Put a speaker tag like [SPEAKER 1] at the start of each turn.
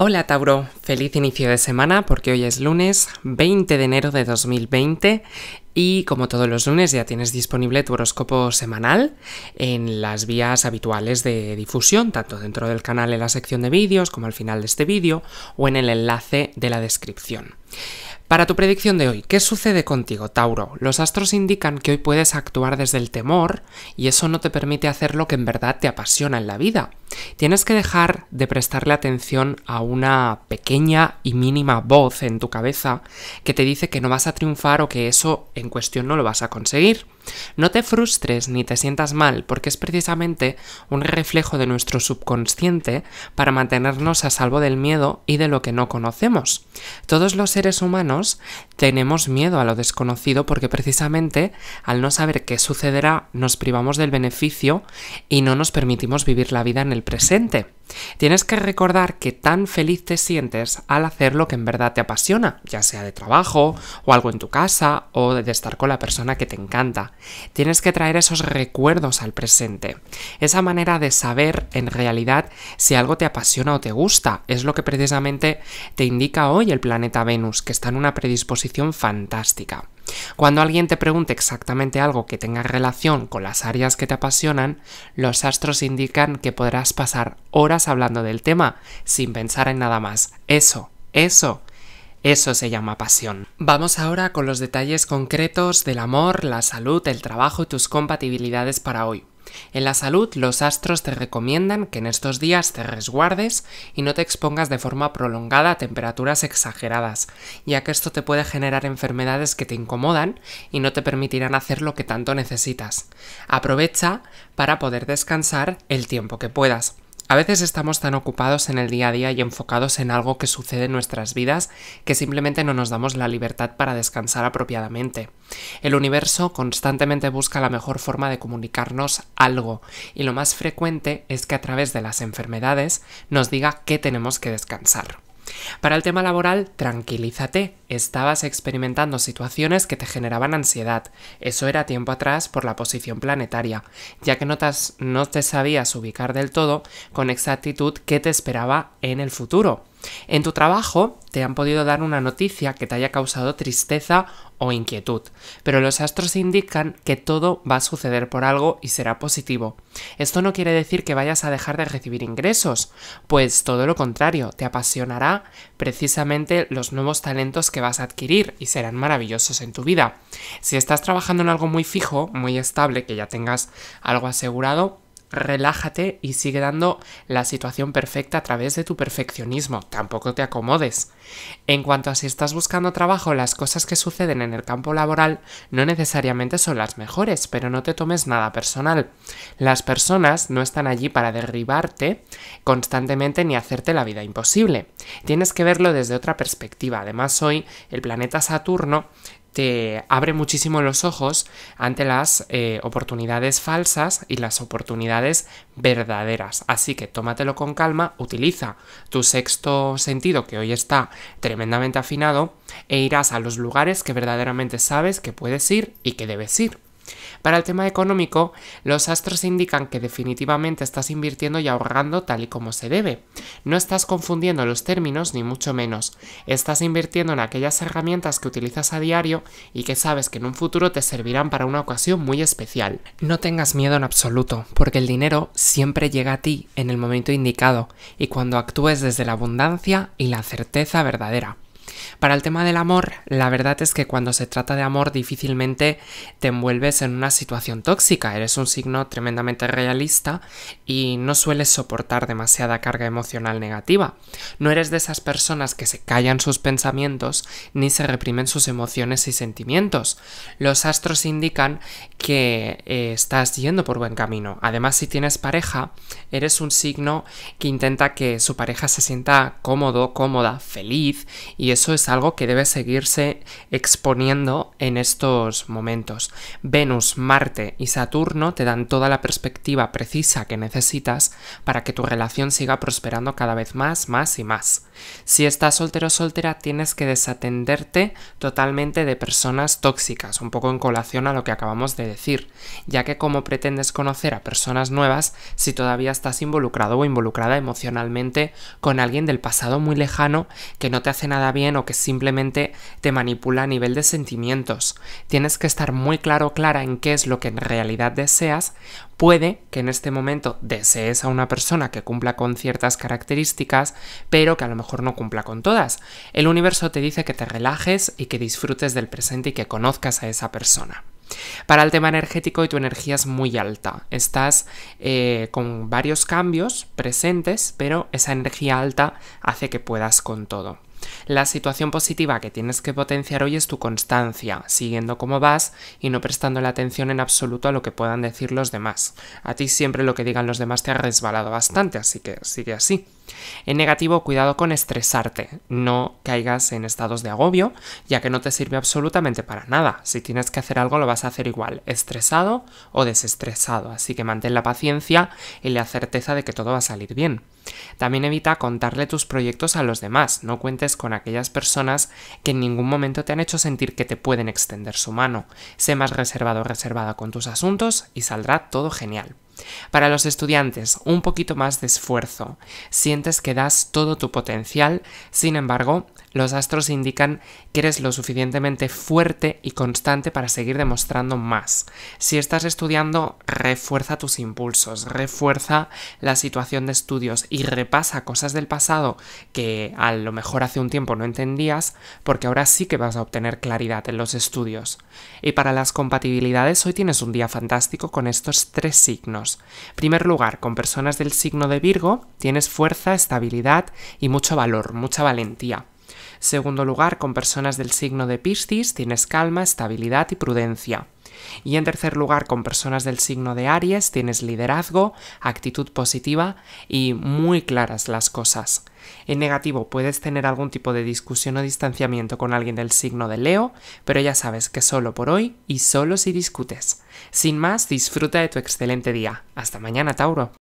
[SPEAKER 1] Hola Tauro, feliz inicio de semana porque hoy es lunes 20 de enero de 2020 y como todos los lunes ya tienes disponible tu horóscopo semanal en las vías habituales de difusión, tanto dentro del canal en la sección de vídeos como al final de este vídeo o en el enlace de la descripción. Para tu predicción de hoy, ¿qué sucede contigo, Tauro? Los astros indican que hoy puedes actuar desde el temor y eso no te permite hacer lo que en verdad te apasiona en la vida. Tienes que dejar de prestarle atención a una pequeña y mínima voz en tu cabeza que te dice que no vas a triunfar o que eso en cuestión no lo vas a conseguir. No te frustres ni te sientas mal, porque es precisamente un reflejo de nuestro subconsciente para mantenernos a salvo del miedo y de lo que no conocemos. Todos los seres humanos tenemos miedo a lo desconocido porque precisamente al no saber qué sucederá nos privamos del beneficio y no nos permitimos vivir la vida en el presente. Tienes que recordar que tan feliz te sientes al hacer lo que en verdad te apasiona, ya sea de trabajo o algo en tu casa o de estar con la persona que te encanta. Tienes que traer esos recuerdos al presente. Esa manera de saber en realidad si algo te apasiona o te gusta es lo que precisamente te indica hoy el planeta Venus, que está en una predisposición fantástica. Cuando alguien te pregunte exactamente algo que tenga relación con las áreas que te apasionan, los astros indican que podrás pasar horas hablando del tema sin pensar en nada más. Eso, eso. Eso se llama pasión. Vamos ahora con los detalles concretos del amor, la salud, el trabajo y tus compatibilidades para hoy. En la salud, los astros te recomiendan que en estos días te resguardes y no te expongas de forma prolongada a temperaturas exageradas, ya que esto te puede generar enfermedades que te incomodan y no te permitirán hacer lo que tanto necesitas. Aprovecha para poder descansar el tiempo que puedas. A veces estamos tan ocupados en el día a día y enfocados en algo que sucede en nuestras vidas que simplemente no nos damos la libertad para descansar apropiadamente. El universo constantemente busca la mejor forma de comunicarnos algo y lo más frecuente es que a través de las enfermedades nos diga que tenemos que descansar. Para el tema laboral, tranquilízate, estabas experimentando situaciones que te generaban ansiedad. Eso era tiempo atrás por la posición planetaria, ya que no te, sabías ubicar del todo con exactitud qué te esperaba en el futuro. En tu trabajo te han podido dar una noticia que te haya causado tristeza o inquietud, pero los astros indican que todo va a suceder por algo y será positivo. Esto no quiere decir que vayas a dejar de recibir ingresos, pues todo lo contrario, te apasionará precisamente los nuevos talentos que vas a adquirir y serán maravillosos en tu vida. Si estás trabajando en algo muy fijo, muy estable, que ya tengas algo asegurado, relájate y sigue dando la situación perfecta a través de tu perfeccionismo, tampoco te acomodes. En cuanto a si estás buscando trabajo, las cosas que suceden en el campo laboral no necesariamente son las mejores, pero no te tomes nada personal. Las personas no están allí para derribarte constantemente ni hacerte la vida imposible. Tienes que verlo desde otra perspectiva. Además, hoy el planeta Saturno te abre muchísimo los ojos ante las eh, oportunidades falsas y las oportunidades verdaderas. Así que tómatelo con calma, utiliza tu sexto sentido que hoy está tremendamente afinado e irás a los lugares que verdaderamente sabes que puedes ir y que debes ir. Para el tema económico, los astros indican que definitivamente estás invirtiendo y ahorrando tal y como se debe. No estás confundiendo los términos ni mucho menos. Estás invirtiendo en aquellas herramientas que utilizas a diario y que sabes que en un futuro te servirán para una ocasión muy especial. No tengas miedo en absoluto, porque el dinero siempre llega a ti en el momento indicado y cuando actúes desde la abundancia y la certeza verdadera. Para el tema del amor, la verdad es que cuando se trata de amor difícilmente te envuelves en una situación tóxica, eres un signo tremendamente realista y no sueles soportar demasiada carga emocional negativa. No eres de esas personas que se callan sus pensamientos ni se reprimen sus emociones y sentimientos. Los astros indican que eh, estás yendo por buen camino. Además, si tienes pareja, eres un signo que intenta que su pareja se sienta cómodo, cómoda, feliz y eso es es algo que debe seguirse exponiendo en estos momentos. Venus, Marte y Saturno te dan toda la perspectiva precisa que necesitas para que tu relación siga prosperando cada vez más, más y más. Si estás soltero o soltera, tienes que desatenderte totalmente de personas tóxicas, un poco en colación a lo que acabamos de decir, ya que como pretendes conocer a personas nuevas si todavía estás involucrado o involucrada emocionalmente con alguien del pasado muy lejano que no te hace nada bien que simplemente te manipula a nivel de sentimientos. Tienes que estar muy claro, clara en qué es lo que en realidad deseas. Puede que en este momento desees a una persona que cumpla con ciertas características, pero que a lo mejor no cumpla con todas. El universo te dice que te relajes y que disfrutes del presente y que conozcas a esa persona. Para el tema energético, y tu energía es muy alta. Estás eh, con varios cambios presentes, pero esa energía alta hace que puedas con todo. La situación positiva que tienes que potenciar hoy es tu constancia, siguiendo como vas y no prestando la atención en absoluto a lo que puedan decir los demás. A ti siempre lo que digan los demás te ha resbalado bastante, así que sigue así. En negativo, cuidado con estresarte, no caigas en estados de agobio, ya que no te sirve absolutamente para nada. Si tienes que hacer algo lo vas a hacer igual, estresado o desestresado, así que mantén la paciencia y la certeza de que todo va a salir bien. También evita contarle tus proyectos a los demás, no cuentes con aquellas personas que en ningún momento te han hecho sentir que te pueden extender su mano. Sé más reservado o reservada con tus asuntos y saldrá todo genial. Para los estudiantes, un poquito más de esfuerzo. Sientes que das todo tu potencial, sin embargo, los astros indican que eres lo suficientemente fuerte y constante para seguir demostrando más. Si estás estudiando, refuerza tus impulsos, refuerza la situación de estudios y repasa cosas del pasado que a lo mejor hace un tiempo no entendías, porque ahora sí que vas a obtener claridad en los estudios. Y para las compatibilidades, hoy tienes un día fantástico con estos tres signos. Primer lugar, con personas del signo de Virgo tienes fuerza, estabilidad y mucho valor, mucha valentía. Segundo lugar, con personas del signo de Piscis tienes calma, estabilidad y prudencia. Y en tercer lugar, con personas del signo de Aries tienes liderazgo, actitud positiva y muy claras las cosas. En negativo puedes tener algún tipo de discusión o distanciamiento con alguien del signo de Leo, pero ya sabes que solo por hoy y solo si discutes. Sin más, disfruta de tu excelente día. Hasta mañana, Tauro.